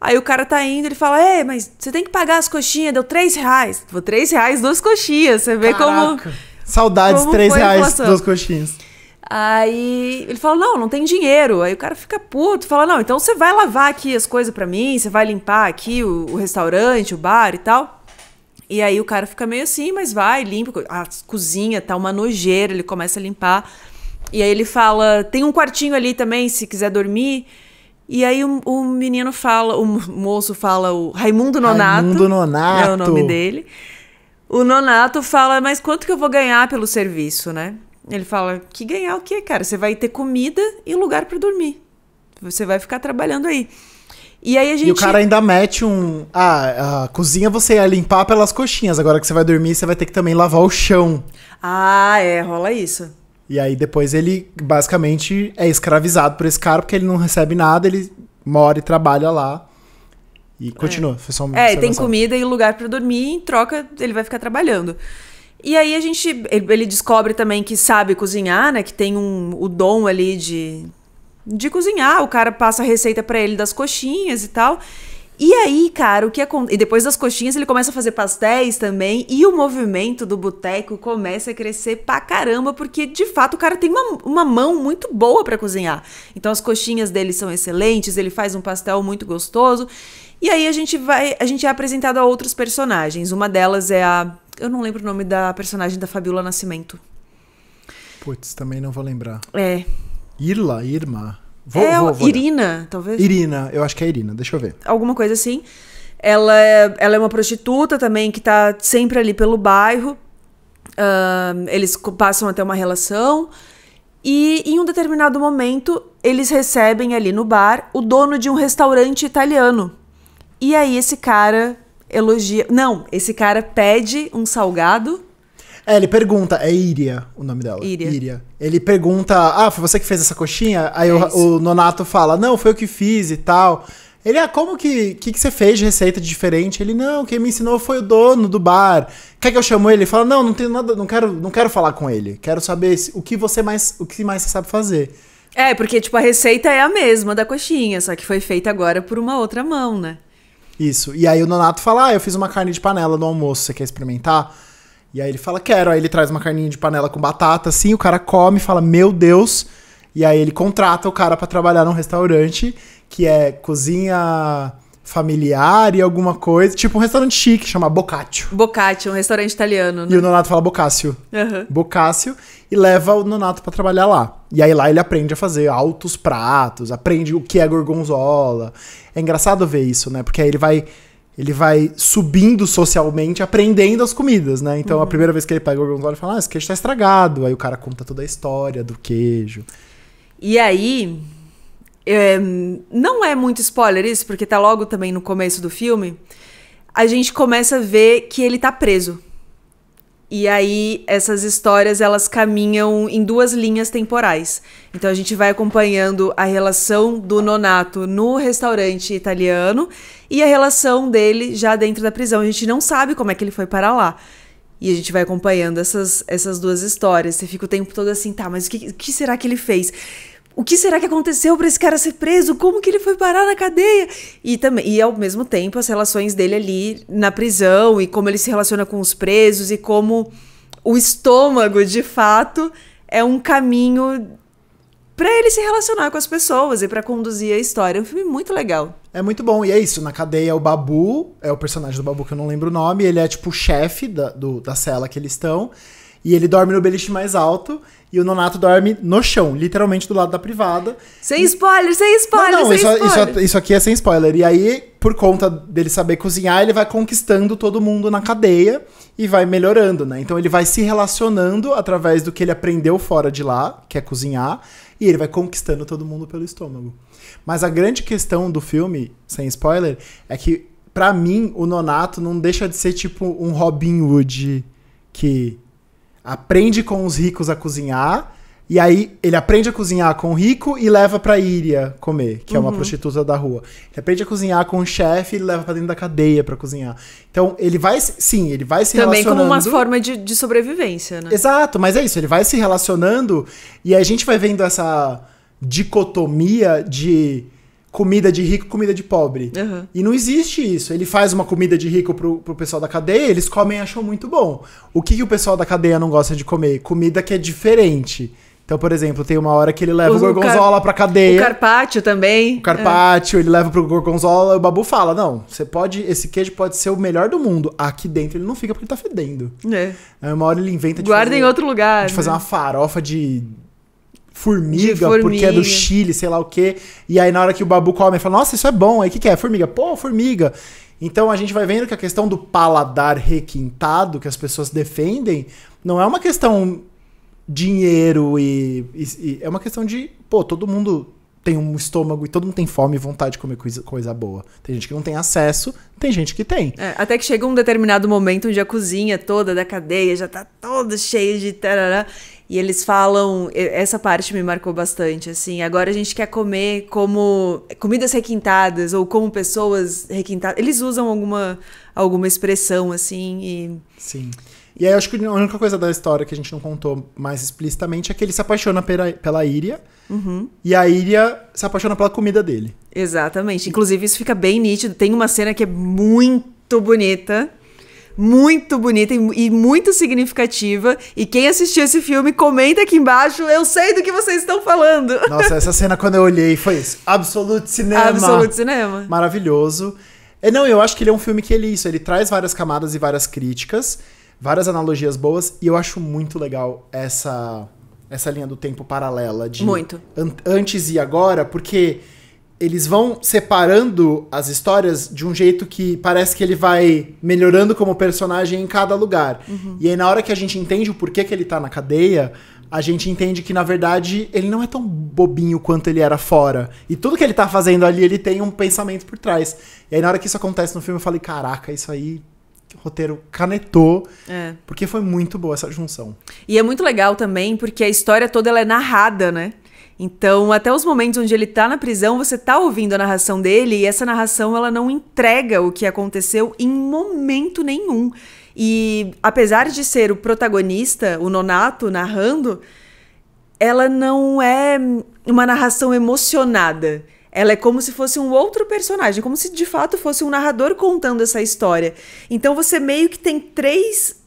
Aí o cara tá indo, ele fala: É, mas você tem que pagar as coxinhas, deu três reais. Vou três reais, duas coxinhas. Você vê Caraca. como. Saudades, como reais, duas coxinhas. Aí ele fala: Não, não tem dinheiro. Aí o cara fica puto, fala: Não, então você vai lavar aqui as coisas para mim, você vai limpar aqui o, o restaurante, o bar e tal. E aí o cara fica meio assim, mas vai, limpa. A ah, cozinha tá uma nojeira, ele começa a limpar. E aí ele fala: tem um quartinho ali também, se quiser dormir. E aí o, o menino fala, o moço fala, o Raimundo Nonato. Raimundo Nonato. É o nome dele. O Nonato fala: mas quanto que eu vou ganhar pelo serviço, né? Ele fala: que ganhar o quê, cara? Você vai ter comida e lugar para dormir. Você vai ficar trabalhando aí. E aí a gente. E o cara ainda mete um. Ah, a cozinha você ia limpar pelas coxinhas. Agora que você vai dormir, você vai ter que também lavar o chão. Ah, é, rola isso. E aí depois ele basicamente é escravizado por esse cara, porque ele não recebe nada, ele mora e trabalha lá. E é. continua. É, foi só uma é tem comida e lugar para dormir, em troca ele vai ficar trabalhando. E aí a gente. Ele descobre também que sabe cozinhar, né? Que tem um, o dom ali de de cozinhar. O cara passa a receita para ele das coxinhas e tal. E aí, cara, o que acontece? E depois das coxinhas ele começa a fazer pastéis também, e o movimento do boteco começa a crescer pra caramba, porque de fato o cara tem uma, uma mão muito boa para cozinhar. Então as coxinhas dele são excelentes, ele faz um pastel muito gostoso. E aí a gente vai, a gente é apresentado a outros personagens. Uma delas é a, eu não lembro o nome da personagem da Fabiola Nascimento. Putz, também não vou lembrar. É, Irla, Irma. Vou, é, vou, vou Irina, talvez. Irina, eu acho que é Irina, deixa eu ver. Alguma coisa assim. Ela é, ela é uma prostituta também que tá sempre ali pelo bairro. Uh, eles passam até uma relação. E em um determinado momento, eles recebem ali no bar o dono de um restaurante italiano. E aí esse cara elogia. Não, esse cara pede um salgado é, ele pergunta, é Iria o nome dela. Iria. Iria. Ele pergunta, ah, foi você que fez essa coxinha? Aí é o, o, Nonato fala, não, foi eu que fiz e tal. Ele, ah, como que, que, que você fez de receita diferente? Ele, não, quem me ensinou foi o dono do bar. Quer que eu chamo ele? Ele fala, não, não tenho nada, não quero, não quero falar com ele. Quero saber o que você mais, o que mais você sabe fazer. É, porque, tipo, a receita é a mesma da coxinha, só que foi feita agora por uma outra mão, né? Isso. E aí o Nonato fala, ah, eu fiz uma carne de panela no almoço, você quer experimentar? E aí ele fala, quero. Aí ele traz uma carninha de panela com batata, assim, o cara come, fala, meu Deus. E aí ele contrata o cara para trabalhar num restaurante que é cozinha familiar e alguma coisa. Tipo um restaurante chique, chama Boccaccio. Boccaccio, um restaurante italiano, né? E o Nonato fala Boccaccio. Uhum. Boccaccio. E leva o Nonato para trabalhar lá. E aí lá ele aprende a fazer altos pratos, aprende o que é gorgonzola. É engraçado ver isso, né? Porque aí ele vai ele vai subindo socialmente, aprendendo as comidas, né? Então, uhum. a primeira vez que ele pega o gorgonzola, ele fala, ah, esse queijo tá estragado. Aí o cara conta toda a história do queijo. E aí, é, não é muito spoiler isso, porque tá logo também no começo do filme, a gente começa a ver que ele tá preso. E aí essas histórias elas caminham em duas linhas temporais. Então a gente vai acompanhando a relação do Nonato no restaurante italiano e a relação dele já dentro da prisão. A gente não sabe como é que ele foi para lá. E a gente vai acompanhando essas, essas duas histórias. Você fica o tempo todo assim, tá, mas o que, o que será que ele fez? o que será que aconteceu para esse cara ser preso? Como que ele foi parar na cadeia? E também, e ao mesmo tempo as relações dele ali na prisão e como ele se relaciona com os presos e como o estômago, de fato, é um caminho para ele se relacionar com as pessoas e para conduzir a história. É um filme muito legal. É muito bom. E é isso, na cadeia é o Babu, é o personagem do Babu que eu não lembro o nome, ele é tipo o chefe da, do, da cela que eles estão. E ele dorme no beliche mais alto e o Nonato dorme no chão, literalmente do lado da privada. Sem e... spoiler, sem spoiler, não, não, sem isso, spoiler. Isso, isso aqui é sem spoiler. E aí, por conta dele saber cozinhar, ele vai conquistando todo mundo na cadeia e vai melhorando, né? Então ele vai se relacionando através do que ele aprendeu fora de lá, que é cozinhar, e ele vai conquistando todo mundo pelo estômago. Mas a grande questão do filme, sem spoiler, é que para mim o Nonato não deixa de ser tipo um Robin Hood que aprende com os ricos a cozinhar. E aí ele aprende a cozinhar com o rico e leva pra Iria comer, que uhum. é uma uhum. prostituta da rua. Ele aprende a cozinhar com o chefe e leva pra dentro da cadeia para cozinhar. Então ele vai, sim, ele vai se Também relacionando. Também como uma forma de, de sobrevivência, né? Exato, mas é isso, ele vai se relacionando e a gente vai vendo essa dicotomia de comida de rico, comida de pobre. Uhum. E não existe isso. Ele faz uma comida de rico pro, pro pessoal da cadeia, eles comem e acham muito bom. O que, que o pessoal da cadeia não gosta de comer? Comida que é diferente. Então, por exemplo, tem uma hora que ele leva o, o gorgonzola pra cadeia. O carpaccio também. O carpaccio, é. ele leva pro gorgonzola e o Babu fala: Não, você pode. Esse queijo pode ser o melhor do mundo. Aqui dentro ele não fica porque ele tá fedendo. É. Aí uma hora ele inventa de. Guarda fazer, em outro lugar. De né? fazer uma farofa de formiga, formiga, porque é do Chile, sei lá o quê. E aí na hora que o Babu come, ele fala, nossa, isso é bom. Aí o que, que é? Formiga. Pô, formiga. Então a gente vai vendo que a questão do paladar requintado que as pessoas defendem não é uma questão dinheiro e, e, e, é uma questão de, pô, todo mundo tem um estômago e todo mundo tem fome e vontade de comer coisa, coisa boa. Tem gente que não tem acesso, tem gente que tem. É, até que chega um determinado momento onde a cozinha toda da cadeia já tá toda cheia de tarará e eles falam, essa parte me marcou bastante, assim, agora a gente quer comer como comidas requintadas ou como pessoas requintadas. Eles usam alguma alguma expressão assim e Sim. E aí acho que a única coisa da história que a gente não contou mais explicitamente é que ele se apaixona pela, pela Íria uhum. e a Íria se apaixona pela comida dele. Exatamente. Inclusive isso fica bem nítido. Tem uma cena que é muito bonita muito bonita e, e muito significativa. E quem assistiu esse filme, comenta aqui embaixo. Eu sei do que vocês estão falando. Nossa, essa cena quando eu olhei foi isso. Absoluto cinema. Absoluto cinema. Maravilhoso. É, não, eu acho que ele é um filme que ele isso, ele traz várias camadas e várias críticas, várias analogias boas, e eu acho muito legal essa essa linha do tempo paralela de muito. An antes e agora, porque eles vão separando as histórias de um jeito que parece que ele vai melhorando como personagem em cada lugar. Uhum. E aí, na hora que a gente entende o porquê que ele tá na cadeia, a gente entende que, na verdade, ele não é tão bobinho quanto ele era fora. E tudo que ele tá fazendo ali, ele tem um pensamento por trás. E aí, na hora que isso acontece no filme, eu falei: caraca, isso aí roteiro canetou, é. porque foi muito boa essa junção. E é muito legal também, porque a história toda ela é narrada, né? Então, até os momentos onde ele tá na prisão, você tá ouvindo a narração dele e essa narração ela não entrega o que aconteceu em momento nenhum. E apesar de ser o protagonista, o Nonato narrando, ela não é uma narração emocionada. Ela é como se fosse um outro personagem, como se de fato fosse um narrador contando essa história. Então você meio que tem três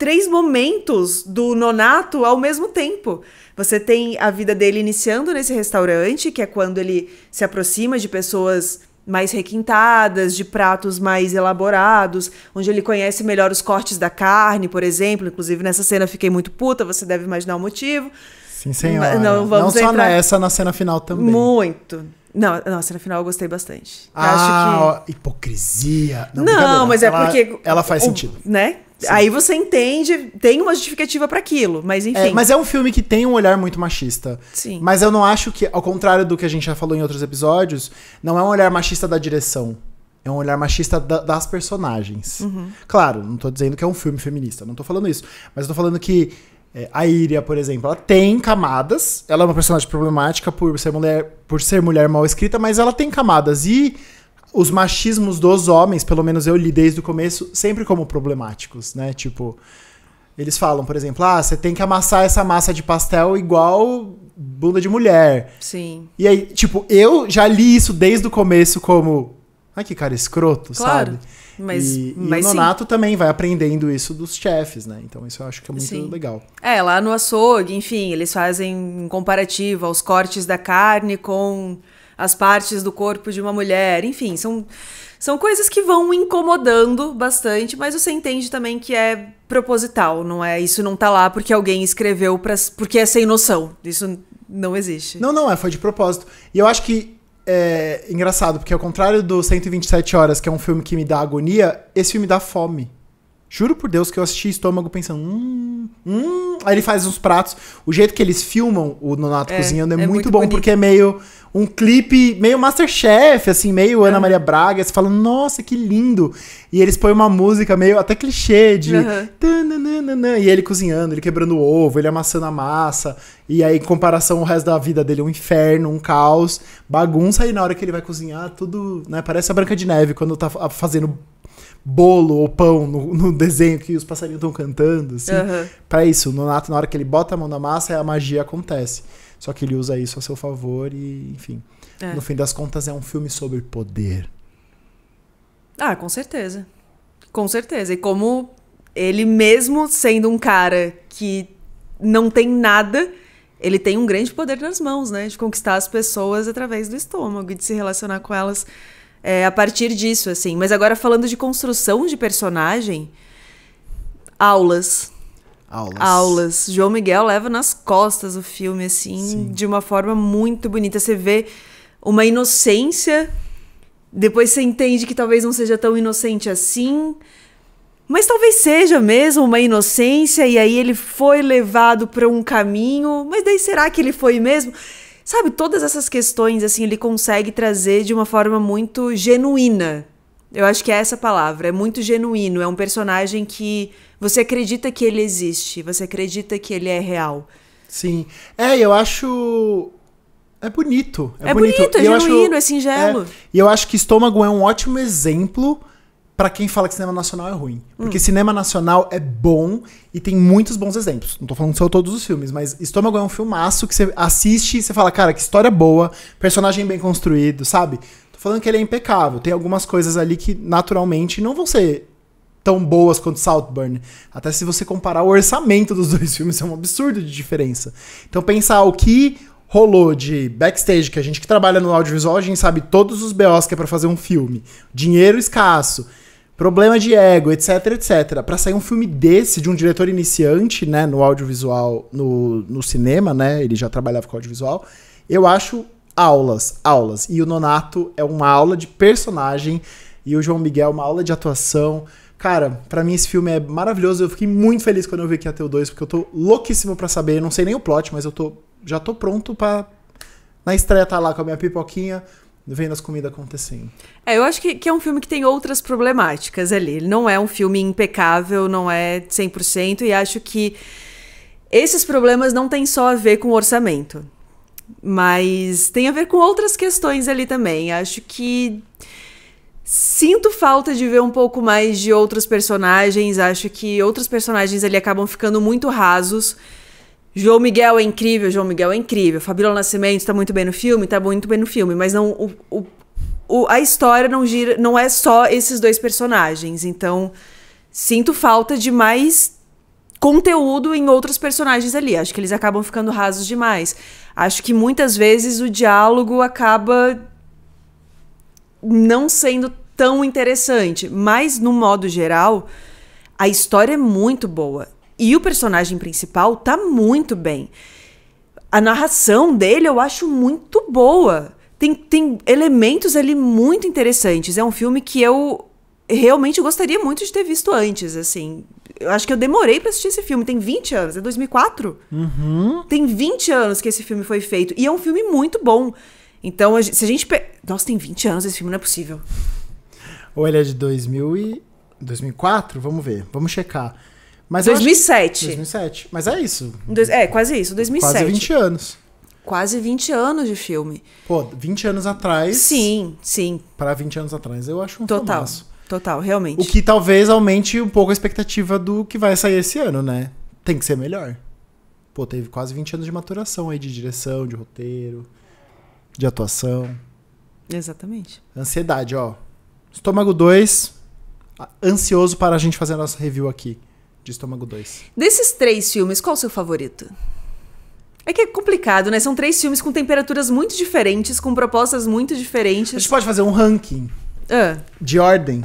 três momentos do nonato ao mesmo tempo. Você tem a vida dele iniciando nesse restaurante, que é quando ele se aproxima de pessoas mais requintadas, de pratos mais elaborados, onde ele conhece melhor os cortes da carne, por exemplo. Inclusive, nessa cena fiquei muito puta, você deve imaginar o motivo. Sim, senhora. Não, vamos Não só entrar... nessa, na cena final também. Muito. Não, nossa, na final eu gostei bastante. Eu ah, que... hipocrisia. Não, não mas é ela, é porque. Ela faz o, sentido. Né? Sim. Aí você entende, tem uma justificativa para aquilo, mas é, enfim. É, mas é um filme que tem um olhar muito machista. Sim. Mas eu não acho que, ao contrário do que a gente já falou em outros episódios, não é um olhar machista da direção. É um olhar machista da, das personagens. Uhum. Claro, não tô dizendo que é um filme feminista, não tô falando isso. Mas eu tô falando que é, a Iria, por exemplo, ela tem camadas. Ela é uma personagem problemática por ser mulher, por ser mulher mal escrita, mas ela tem camadas e os machismos dos homens, pelo menos eu li desde o começo, sempre como problemáticos, né? Tipo, eles falam, por exemplo, ah, você tem que amassar essa massa de pastel igual bunda de mulher. Sim. E aí, tipo, eu já li isso desde o começo como, ai que cara escroto, claro. sabe? Mas, e, mas e o nonato sim. também vai aprendendo isso dos chefes, né? Então isso eu acho que é muito sim. legal. É, lá no açougue, enfim, eles fazem um comparativo aos cortes da carne com as partes do corpo de uma mulher, enfim, são, são coisas que vão incomodando bastante, mas você entende também que é proposital, não é? Isso não tá lá porque alguém escreveu pra, porque é sem noção. Isso não existe. Não, não, é, foi de propósito. E eu acho que é engraçado, porque ao contrário do 127 Horas, que é um filme que me dá agonia, esse filme dá fome. Juro por Deus que eu assisti estômago pensando, hum, hum. Aí ele faz uns pratos. O jeito que eles filmam o Nonato é, cozinhando é, é muito, muito, bom, bonito. porque é meio um clipe, meio Masterchef, assim, meio é. Ana Maria Braga. Você fala, nossa, que lindo. E eles põem uma música meio até clichê de. Uhum. e ele cozinhando, ele quebrando o ovo, ele amassando a massa. E aí, em comparação, o resto da vida dele é um inferno, um caos, bagunça. E na hora que ele vai cozinhar, tudo, né? Parece a Branca de Neve quando tá fazendo bolo ou pão no, no desenho que os passarinhos estão cantando, assim. Uhum. Pra isso, o Nonato, na hora que ele bota a mão na massa, a magia acontece. Só que ele usa isso a seu favor e, enfim. É. No fim das contas, é um filme sobre poder. Ah, com certeza. Com certeza. E como ele, mesmo sendo um cara que não tem nada, ele tem um grande poder nas mãos, né? De conquistar as pessoas através do estômago e de se relacionar com elas é, a partir disso, assim. Mas agora falando de construção de personagem, aulas. Aulas. Aulas. João Miguel leva nas costas o filme, assim, Sim. de uma forma muito bonita. Você vê uma inocência, depois você entende que talvez não seja tão inocente assim. Mas talvez seja mesmo uma inocência, e aí ele foi levado para um caminho, mas daí será que ele foi mesmo? Sabe, todas essas questões, assim, ele consegue trazer de uma forma muito genuína. Eu acho que é essa palavra, é muito genuíno, é um personagem que você acredita que ele existe, você acredita que ele é real. Sim. É, eu acho é bonito. É, é bonito, bonito, é genuíno, acho, é singelo. É, e eu acho que Estômago é um ótimo exemplo para quem fala que cinema nacional é ruim. Porque hum. cinema nacional é bom e tem muitos bons exemplos. Não tô falando só todos os filmes, mas Estômago é um filmaço que você assiste e você fala, cara, que história boa, personagem bem construído, sabe? Tô falando que ele é impecável. Tem algumas coisas ali que naturalmente não vão ser tão boas quanto Saltburn. Até se você comparar o orçamento dos dois filmes, é um absurdo de diferença. Então pensar o que rolou de backstage, que a gente que trabalha no audiovisual, a gente sabe todos os BOs que é para fazer um filme. Dinheiro escasso, problema de ego, etc, etc. Para sair um filme desse de um diretor iniciante, né, no audiovisual, no, no cinema, né, ele já trabalhava com audiovisual, eu acho aulas, aulas. E o Nonato é uma aula de personagem e o João Miguel é uma aula de atuação. Cara, para mim esse filme é maravilhoso. Eu fiquei muito feliz quando eu vi que ia ter o 2, porque eu tô louquíssimo para saber. Eu não sei nem o plot, mas eu tô já tô pronto para na estreia tá lá com a minha pipoquinha, vendo as comidas acontecendo. É, eu acho que, que, é um filme que tem outras problemáticas ali. Ele não é um filme impecável, não é 100%, e acho que esses problemas não têm só a ver com orçamento, mas tem a ver com outras questões ali também. Acho que sinto falta de ver um pouco mais de outros personagens, acho que outros personagens ali acabam ficando muito rasos João Miguel é incrível, João Miguel é incrível. Fabíola Nascimento tá muito bem no filme, tá muito bem no filme, mas não o, o, o, a história não gira, não é só esses dois personagens. Então, sinto falta de mais conteúdo em outros personagens ali. Acho que eles acabam ficando rasos demais. Acho que muitas vezes o diálogo acaba não sendo tão interessante, mas no modo geral, a história é muito boa e o personagem principal tá muito bem. A narração dele eu acho muito boa. Tem, tem elementos ali muito interessantes. É um filme que eu realmente gostaria muito de ter visto antes, assim. Eu acho que eu demorei para assistir esse filme. Tem 20 anos, é 2004. Uhum. Tem 20 anos que esse filme foi feito. E é um filme muito bom. Então, se a gente. Pe... Nossa, tem 20 anos esse filme, não é possível. Ou ele é de 2000 e... 2004? Vamos ver, vamos checar. Mas 2007. 2007. Mas é isso. É, quase isso, 2007. Quase 20 anos. Quase 20 anos de filme. Pô, 20 anos atrás. Sim, sim. Para 20 anos atrás, eu acho um Total. Filmaço. Total, realmente. O que talvez aumente um pouco a expectativa do que vai sair esse ano, né? Tem que ser melhor. Pô, teve quase 20 anos de maturação aí de direção, de roteiro, de atuação. Exatamente. Ansiedade, ó. Estômago 2, ansioso para a gente fazer a nossa review aqui. De estômago 2. Desses três filmes, qual o seu favorito? É que é complicado, né? São três filmes com temperaturas muito diferentes, com propostas muito diferentes. A gente pode fazer um ranking ah. de ordem.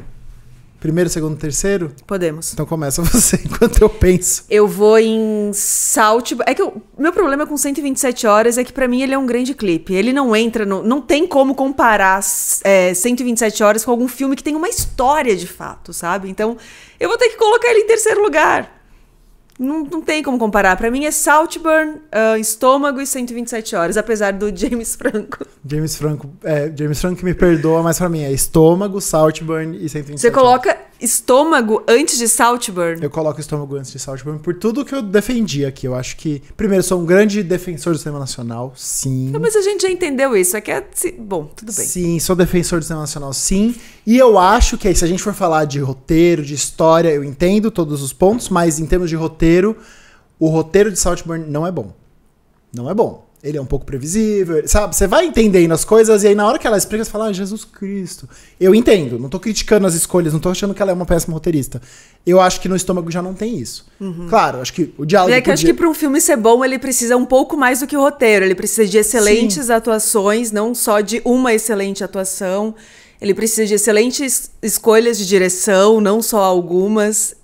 Primeiro, segundo, terceiro? Podemos. Então começa você enquanto eu penso. Eu vou em Salt. É que o meu problema com 127 horas é que para mim ele é um grande clipe. Ele não entra no. Não tem como comparar é, 127 horas com algum filme que tem uma história de fato, sabe? Então eu vou ter que colocar ele em terceiro lugar. Não, não tem como comparar. Para mim é Saltburn, uh, Estômago e 127 Horas, apesar do James Franco. James Franco, é, James Franco me perdoa, mas para mim é Estômago, Saltburn e 127 Você coloca estômago antes de Saltburn? Eu coloco estômago antes de Saltburn por tudo que eu defendi aqui. Eu acho que, primeiro, sou um grande defensor do cinema nacional, sim. Não, mas a gente já entendeu isso. É que é. Bom, tudo bem. Sim, sou defensor do cinema nacional, sim. E eu acho que, se a gente for falar de roteiro, de história, eu entendo todos os pontos, mas em termos de roteiro, o roteiro de Saltburn não é bom. Não é bom ele é um pouco previsível, sabe? Você vai entendendo as coisas e aí na hora que ela explica, você fala, ah, Jesus Cristo. Eu entendo, não tô criticando as escolhas, não tô achando que ela é uma péssima roteirista. Eu acho que no estômago já não tem isso. Uhum. Claro, acho que o diálogo. E é que podia... acho que pra um filme ser bom, ele precisa um pouco mais do que o roteiro. Ele precisa de excelentes Sim. atuações, não só de uma excelente atuação. Ele precisa de excelentes escolhas de direção, não só algumas.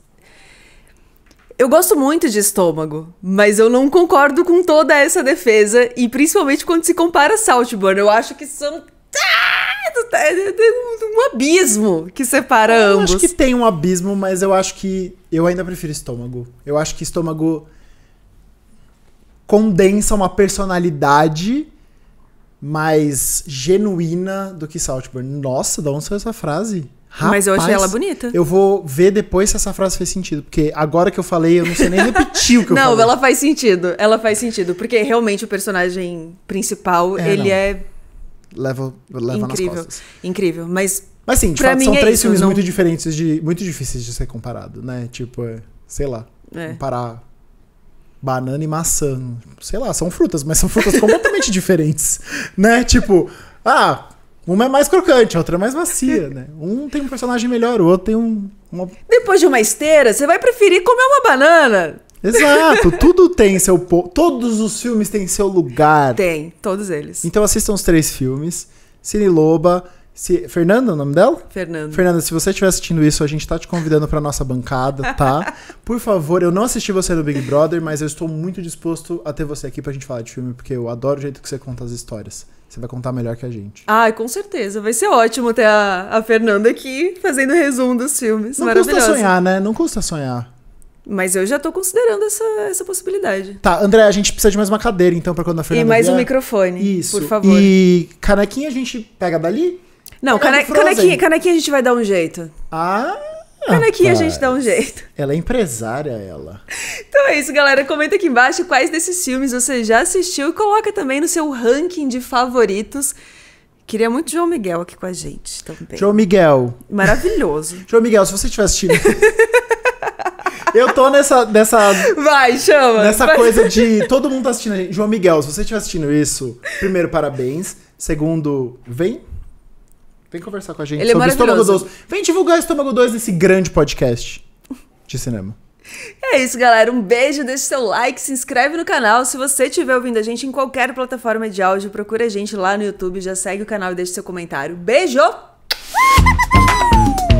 Eu gosto muito de estômago, mas eu não concordo com toda essa defesa, e principalmente quando se compara a Saltburn. Eu acho que são um abismo que separa eu ambos. Eu acho que tem um abismo, mas eu acho que eu ainda prefiro estômago. Eu acho que estômago condensa uma personalidade mais genuína do que Saltburn. Nossa, de onde saiu essa frase? Rapaz, Mas eu achei ela bonita. Eu vou ver depois se essa frase fez sentido. Porque agora que eu falei, eu não sei nem repetir o que eu falei. Não, ela faz sentido. Ela faz sentido. Porque realmente o personagem principal, é, ele não. é. Leva, leva incrível, nas costas. Incrível. Mas. Mas sim, de fato, são é três isso, filmes não... muito diferentes, de, muito difíceis de ser comparado, né? Tipo, é, sei lá. É. Comparar banana e maçã. Sei lá, são frutas, mas são frutas completamente diferentes. Né? Tipo, ah, uma é mais crocante, a outra é mais macia, né? Um tem um personagem melhor, o outro tem um. Uma... Depois de uma esteira, você vai preferir comer uma banana. Exato, tudo tem seu. Po... Todos os filmes têm seu lugar. Tem, todos eles. Então assistam os três filmes: Cine Loba. Se... Fernanda, é o nome dela? Fernanda. Fernanda, se você estiver assistindo isso, a gente tá te convidando pra nossa bancada, tá? Por favor, eu não assisti você no Big Brother, mas eu estou muito disposto a ter você aqui pra gente falar de filme, porque eu adoro o jeito que você conta as histórias. Você vai contar melhor que a gente. Ah, com certeza. Vai ser ótimo ter a, a Fernanda aqui fazendo resumo dos filmes. Não custa sonhar, né? Não custa sonhar. Mas eu já tô considerando essa, essa possibilidade. Tá, André, a gente precisa de mais uma cadeira, então, pra quando a Fernanda E mais vier. um microfone, Isso. por favor. E canequinha a gente pega dali? Não, cane canequinha, canequinha a gente vai dar um jeito. Ah aqui, a gente dá um jeito. Ela é empresária, ela. Então é isso, galera. Comenta aqui embaixo quais desses filmes você já assistiu e coloca também no seu ranking de favoritos. Queria muito João Miguel aqui com a gente também. João Miguel. Maravilhoso. João Miguel, se você estiver assistindo. Eu tô nessa. nessa Vai, chama. Nessa Vai. coisa de. Todo mundo tá assistindo a gente. João Miguel, se você estiver assistindo isso, primeiro, parabéns. Segundo, vem Vem conversar com a gente Ele é sobre é Estômago 2. Vem divulgar Estômago 2 nesse grande podcast de cinema. É isso, galera. Um beijo, deixa seu like, se inscreve no canal. Se você estiver ouvindo a gente em qualquer plataforma de áudio, procura a gente lá no YouTube, já segue o canal e deixa seu comentário. Beijo!